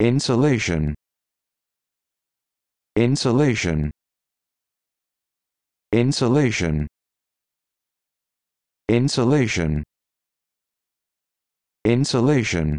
insulation insulation insulation insulation insulation